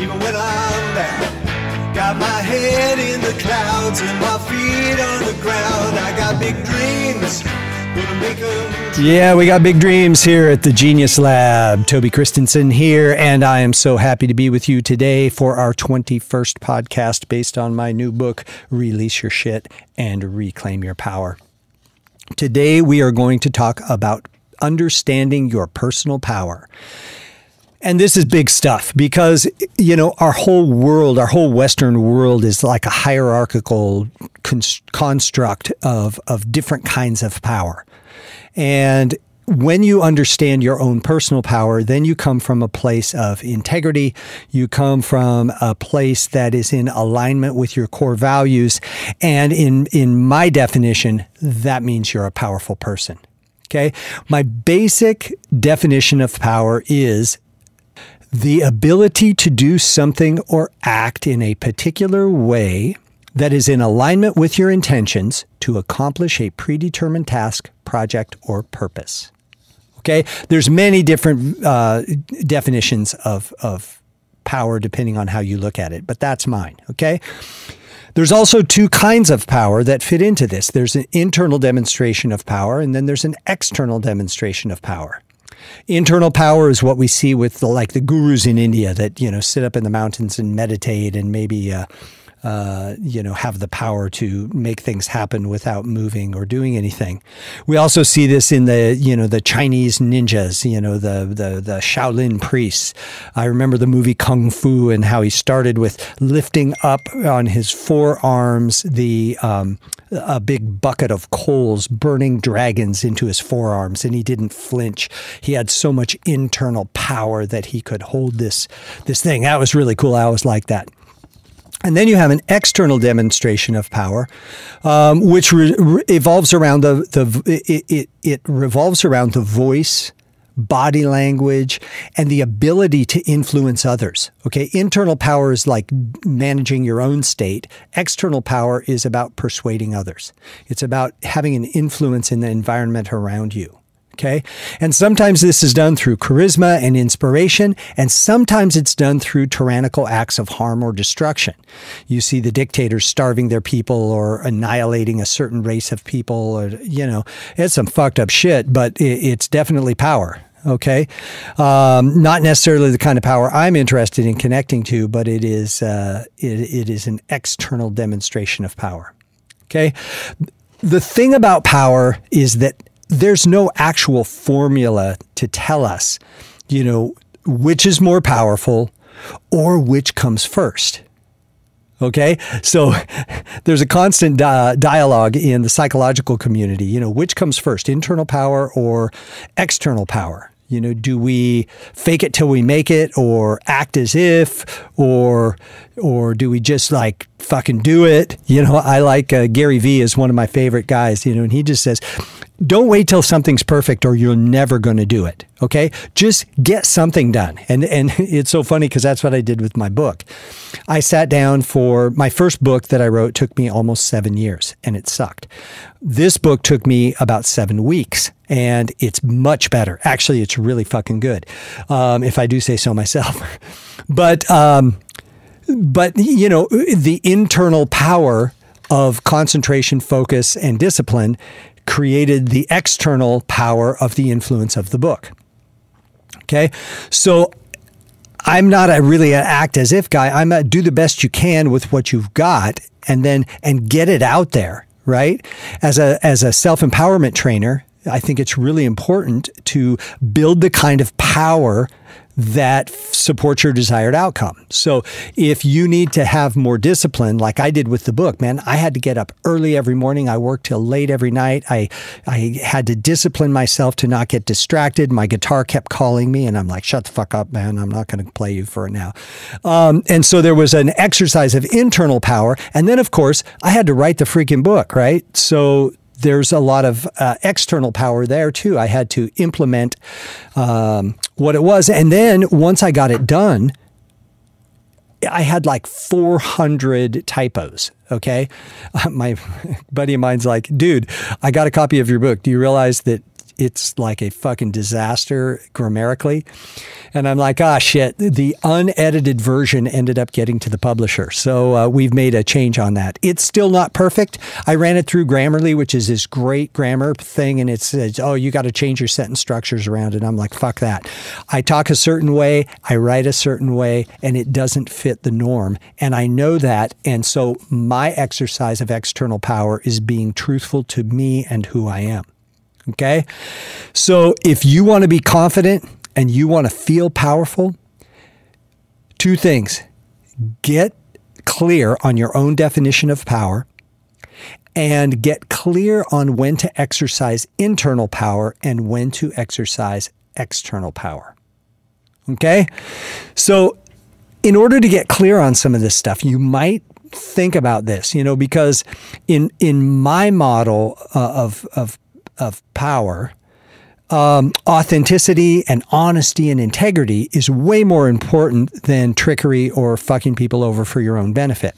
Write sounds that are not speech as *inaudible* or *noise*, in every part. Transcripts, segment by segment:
even when I'm down. Got my head in the clouds and my feet on the ground. I got big dreams. Yeah, we got big dreams here at the Genius Lab. Toby Christensen here, and I am so happy to be with you today for our 21st podcast based on my new book, Release Your Shit and Reclaim Your Power. Today, we are going to talk about understanding your personal power and this is big stuff because you know our whole world, our whole Western world, is like a hierarchical construct of of different kinds of power, and when you understand your own personal power, then you come from a place of integrity. You come from a place that is in alignment with your core values. And in, in my definition, that means you're a powerful person. Okay. My basic definition of power is the ability to do something or act in a particular way that is in alignment with your intentions to accomplish a predetermined task, project, or purpose. Okay, there's many different uh, definitions of, of power depending on how you look at it, but that's mine. Okay. There's also two kinds of power that fit into this. There's an internal demonstration of power, and then there's an external demonstration of power. Internal power is what we see with the like the gurus in India that you know sit up in the mountains and meditate and maybe. Uh, uh, you know, have the power to make things happen without moving or doing anything. We also see this in the, you know, the Chinese ninjas, you know, the, the, the Shaolin priests. I remember the movie Kung Fu and how he started with lifting up on his forearms the, um, a big bucket of coals burning dragons into his forearms and he didn't flinch. He had so much internal power that he could hold this this thing. That was really cool. I always liked that. And then you have an external demonstration of power, um, which re- evolves around the, the it, it, it revolves around the voice body language, and the ability to influence others. Okay, internal power is like managing your own state. External power is about persuading others. It's about having an influence in the environment around you. Okay. And sometimes this is done through charisma and inspiration, and sometimes it's done through tyrannical acts of harm or destruction. You see the dictators starving their people or annihilating a certain race of people, or, you know, it's some fucked up shit, but it's definitely power. Okay. Um, not necessarily the kind of power I'm interested in connecting to, but it is, uh, it, it is an external demonstration of power. Okay. The thing about power is that there's no actual formula to tell us, you know, which is more powerful or which comes first. Okay, so *laughs* there's a constant di dialogue in the psychological community. You know, which comes first, internal power or external power? You know, do we fake it till we make it, or act as if, or or do we just like fucking do it? You know, I like uh, Gary Vee is one of my favorite guys. You know, and he just says, don't wait till something's perfect or you're never going to do it. Okay. Just get something done. And, and *laughs* it's so funny because that's what I did with my book. I sat down for my first book that I wrote took me almost seven years and it sucked. This book took me about seven weeks and it's much better. Actually, it's really fucking good. Um, if I do say so myself, *laughs* but, um, but you know, the internal power of concentration, focus, and discipline created the external power of the influence of the book. Okay, so I'm not a really an act as if guy. I'm a do the best you can with what you've got, and then and get it out there. Right, as a as a self empowerment trainer, I think it's really important to build the kind of power that support your desired outcome. So if you need to have more discipline, like I did with the book, man, I had to get up early every morning. I worked till late every night. I, I had to discipline myself to not get distracted. My guitar kept calling me and I'm like, shut the fuck up, man. I'm not going to play you for it now. Um, and so there was an exercise of internal power. And then of course I had to write the freaking book, right? So there's a lot of uh, external power there too. I had to implement um, what it was. And then once I got it done, I had like 400 typos. Okay. Uh, *laughs* my buddy of mine's like, dude, I got a copy of your book. Do you realize that it's like a fucking disaster grammatically. And I'm like, ah, shit. The unedited version ended up getting to the publisher. So uh, we've made a change on that. It's still not perfect. I ran it through Grammarly, which is this great grammar thing. And it says, oh, you got to change your sentence structures around. And I'm like, fuck that. I talk a certain way, I write a certain way, and it doesn't fit the norm. And I know that. And so my exercise of external power is being truthful to me and who I am. Okay. So if you want to be confident and you want to feel powerful, two things get clear on your own definition of power and get clear on when to exercise internal power and when to exercise external power. Okay. So, in order to get clear on some of this stuff, you might think about this, you know, because in in my model uh, of of of power, um, authenticity and honesty and integrity is way more important than trickery or fucking people over for your own benefit.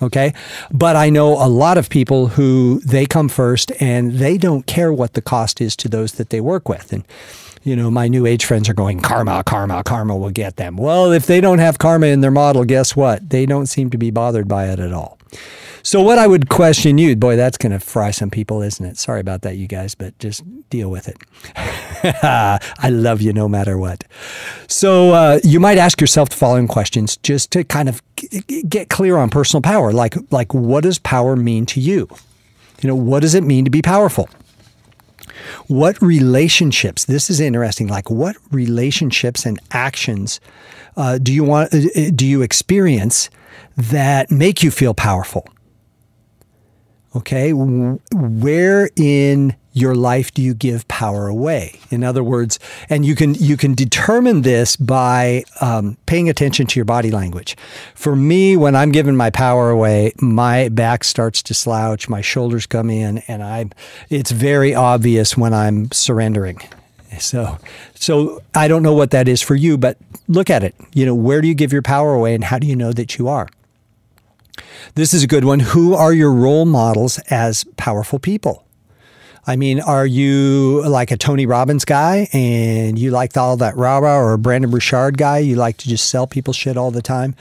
Okay. But I know a lot of people who they come first and they don't care what the cost is to those that they work with. And, you know, my new age friends are going, karma, karma, karma will get them. Well, if they don't have karma in their model, guess what? They don't seem to be bothered by it at all. So what I would question you, boy, that's going to fry some people, isn't it? Sorry about that, you guys, but just deal with it. *laughs* I love you no matter what. So uh, you might ask yourself the following questions just to kind of get clear on personal power, like like what does power mean to you? You know, what does it mean to be powerful? What relationships? This is interesting. Like, what relationships and actions uh, do you want? Uh, do you experience that make you feel powerful? Okay, where in your life do you give power away? In other words, and you can you can determine this by um, paying attention to your body language. For me, when I'm giving my power away, my back starts to slouch, my shoulders come in, and I. It's very obvious when I'm surrendering. So, so I don't know what that is for you, but look at it. You know, where do you give your power away, and how do you know that you are? This is a good one. Who are your role models as powerful people? I mean, are you like a Tony Robbins guy and you like all that rah rah or a Brandon Bouchard guy? You like to just sell people shit all the time,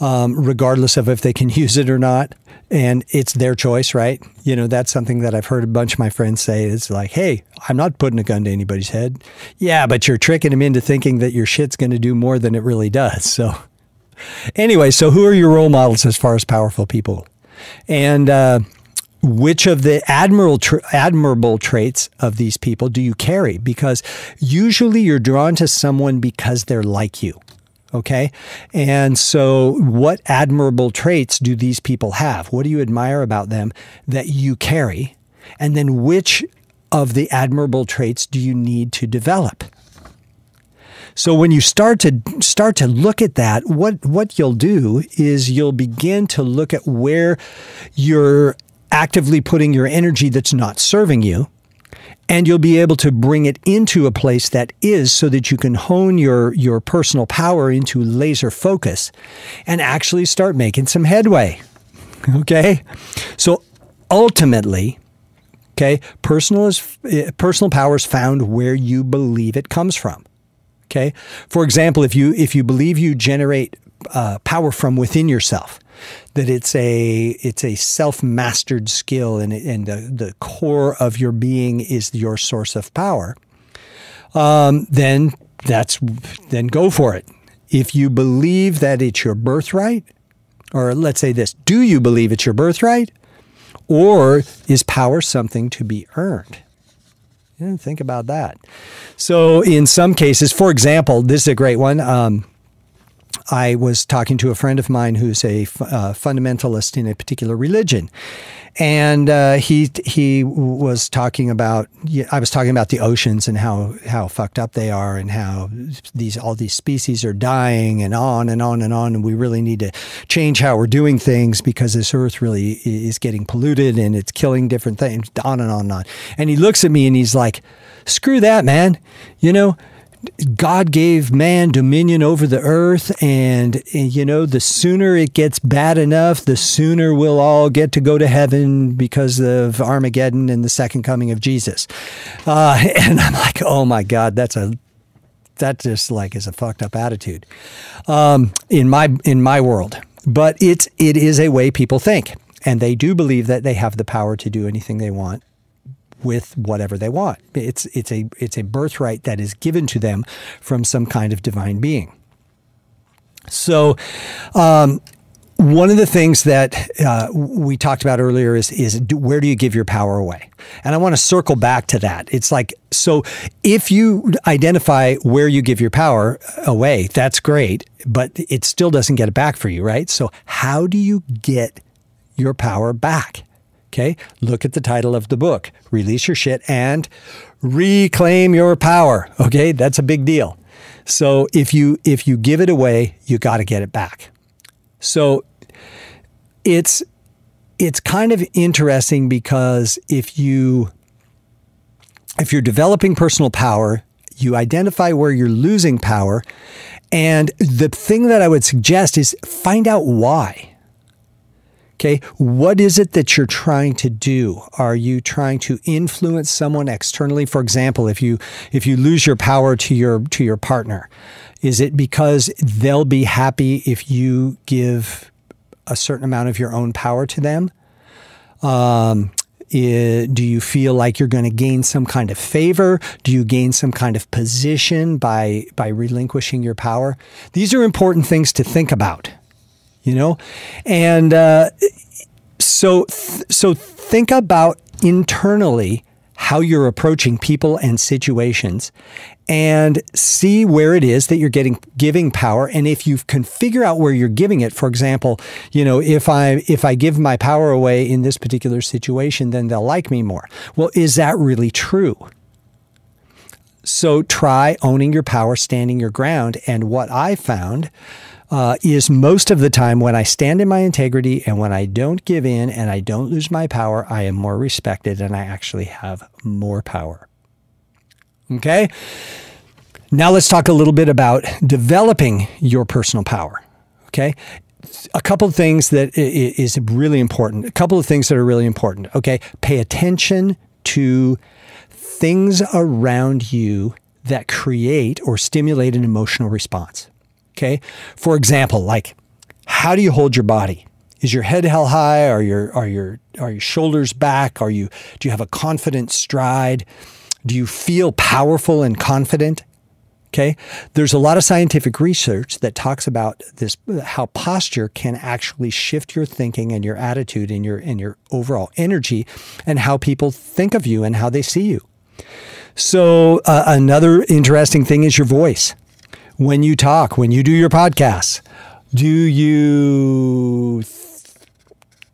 um, regardless of if they can *laughs* use it or not. And it's their choice, right? You know, that's something that I've heard a bunch of my friends say. It's like, hey, I'm not putting a gun to anybody's head. Yeah, but you're tricking them into thinking that your shit's going to do more than it really does. *laughs* So Anyway, so who are your role models as far as powerful people? And uh, which of the admirable, tra admirable traits of these people do you carry? Because usually you're drawn to someone because they're like you. Okay. And so, what admirable traits do these people have? What do you admire about them that you carry? And then, which of the admirable traits do you need to develop? So when you start to start to look at that, what what you'll do is you'll begin to look at where you're actively putting your energy that's not serving you and you'll be able to bring it into a place that is so that you can hone your your personal power into laser focus and actually start making some headway okay so ultimately okay personal is eh, personal power is found where you believe it comes from Okay. For example, if you if you believe you generate uh, power from within yourself, that it's a it's a self mastered skill, and and the, the core of your being is your source of power. Um, then that's then go for it. If you believe that it's your birthright, or let's say this: Do you believe it's your birthright, or is power something to be earned? Yeah, think about that. So, in some cases, for example, this is a great one. Um, I was talking to a friend of mine who's a uh, fundamentalist in a particular religion, and uh, he he was talking about I was talking about the oceans and how how fucked up they are and how these all these species are dying and on and on and on and we really need to change how we're doing things because this earth really is getting polluted and it's killing different things on and on and on. And he looks at me and he's like, "Screw that, man! You know." God gave man dominion over the earth, and, and, you know, the sooner it gets bad enough, the sooner we'll all get to go to heaven because of Armageddon and the second coming of Jesus. Uh, *laughs* and I'm like, oh my God, that's a that just like is a fucked up attitude um, in my in my world. But it's it is a way people think, and they do believe that they have the power to do anything they want with whatever they want. It's, it's, a, it's a birthright that is given to them from some kind of divine being. So, um, one of the things that uh, we talked about earlier is is do, where do you give your power away? And I want to circle back to that. It's like so if you identify where you give your power away, that's great, but it still doesn't get it back for you, right? So how do you get your power back? Okay. Look at the title of the book, Release Your Shit and Reclaim Your Power. Okay. That's a big deal. So if you, if you give it away, you got to get it back. So it's, it's kind of interesting because if you, if you're developing personal power, you identify where you're losing power. And the thing that I would suggest is find out why. Okay, what is it that you're trying to do? Are you trying to influence someone externally? For example, if you if you lose your power to your to your partner, is it because they'll be happy if you give a certain amount of your own power to them? Um, it, do you feel like you're going to gain some kind of favor? Do you gain some kind of position by by relinquishing your power? These are important things to think about you know? And uh, so, th so think about internally how you're approaching people and situations and see where it is that you're getting giving power and if you can figure out where you're giving it for example you know if i if i give my power away in this particular situation then they'll like me more well is that really true so try owning your power standing your ground and what i found uh, is most of the time when I stand in my integrity and when I don't give in and I don't lose my power, I am more respected and I actually have more power. Okay? Now let's talk a little bit about developing your personal power. Okay? A couple of things that is really important. A couple of things that are really important. Okay? Pay attention to things around you that create or stimulate an emotional response. Okay. For example, like how do you hold your body? Is your head held high? Are your are your are your shoulders back? Are you do you have a confident stride? Do you feel powerful and confident? Okay. There's a lot of scientific research that talks about this how posture can actually shift your thinking and your attitude and your and your overall energy and how people think of you and how they see you. So uh, another interesting thing is your voice when you talk, when you do your podcasts? Do you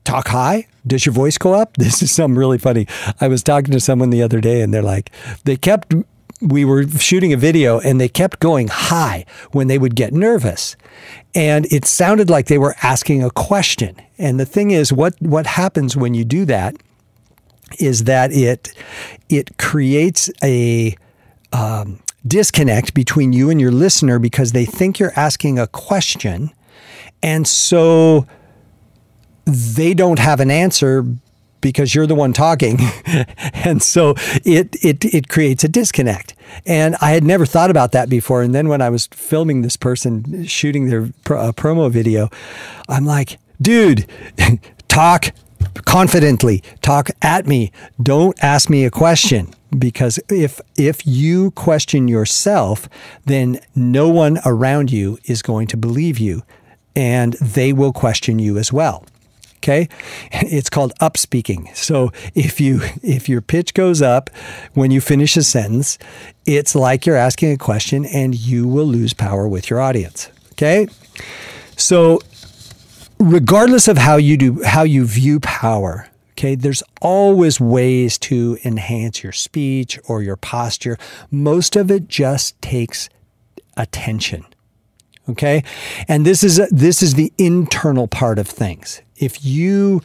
talk high? Does your voice go up? *laughs* This is something really funny. I was talking to someone the other day and they're like, they kept, we were shooting a video and they kept going high when they would get nervous. And it sounded like they were asking a question. And the thing is, what, what happens when you do that is that it, it creates a, um, disconnect between you and your listener because they think you're asking a question. And so they don't have an answer because you're the one talking. *laughs* and so it, it, it creates a disconnect. And I had never thought about that before. And then when I was filming this person shooting their uh, promo video, I'm like, dude, *laughs* talk, confidently talk at me. Don't ask me a question because if if you question yourself, then no one around you is going to believe you and they will question you as well. Okay? *laughs* It's called up speaking. So if you *laughs* if your pitch goes up when you finish a sentence, it's like you're asking a question and you will lose power with your audience. Okay? So regardless of how you do how you view power okay there's always ways to enhance your speech or your posture most of it just takes attention okay and this is a, this is the internal part of things if you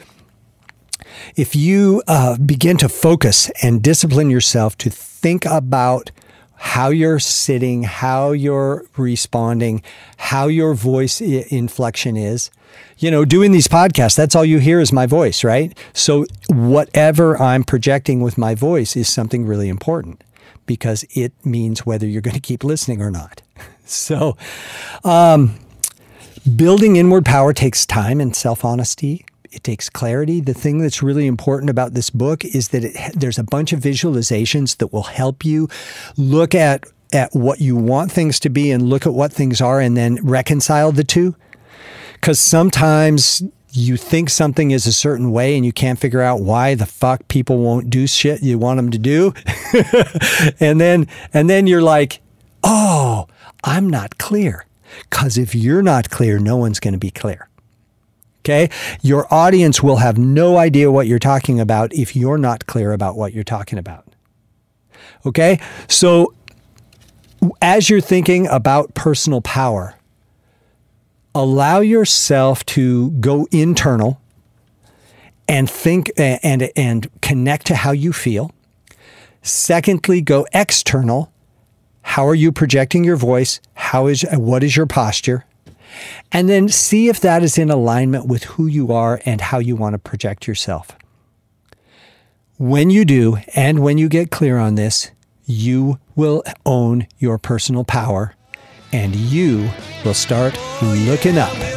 if you uh, begin to focus and discipline yourself to think about how you're sitting, how you're responding, how your voice inflection is. You know, doing these podcasts, that's all you hear is my voice, right? So, whatever I'm projecting with my voice is something really important because it means whether you're going to keep listening or not. *laughs* So, um, building inward power takes time and self honesty. It takes clarity. The thing that's really important about this book is that it, there's a bunch of visualizations that will help you look at at what you want things to be and look at what things are and then reconcile the two. Because sometimes you think something is a certain way and you can't figure out why the fuck people won't do shit you want them to do. *laughs* and then and then you're like, "Oh, I'm not clear." Cuz if you're not clear, no one's going to be clear. Okay. Your audience will have no idea what you're talking about if you're not clear about what you're talking about. Okay. So as you're thinking about personal power, allow yourself to go internal and think and, and connect to how you feel. Secondly, go external. How are you projecting your voice? How is what is your posture? and then see if that is in alignment with who you are and how you want to project yourself. When you do, and when you get clear on this, you will own your personal power and you will start looking up.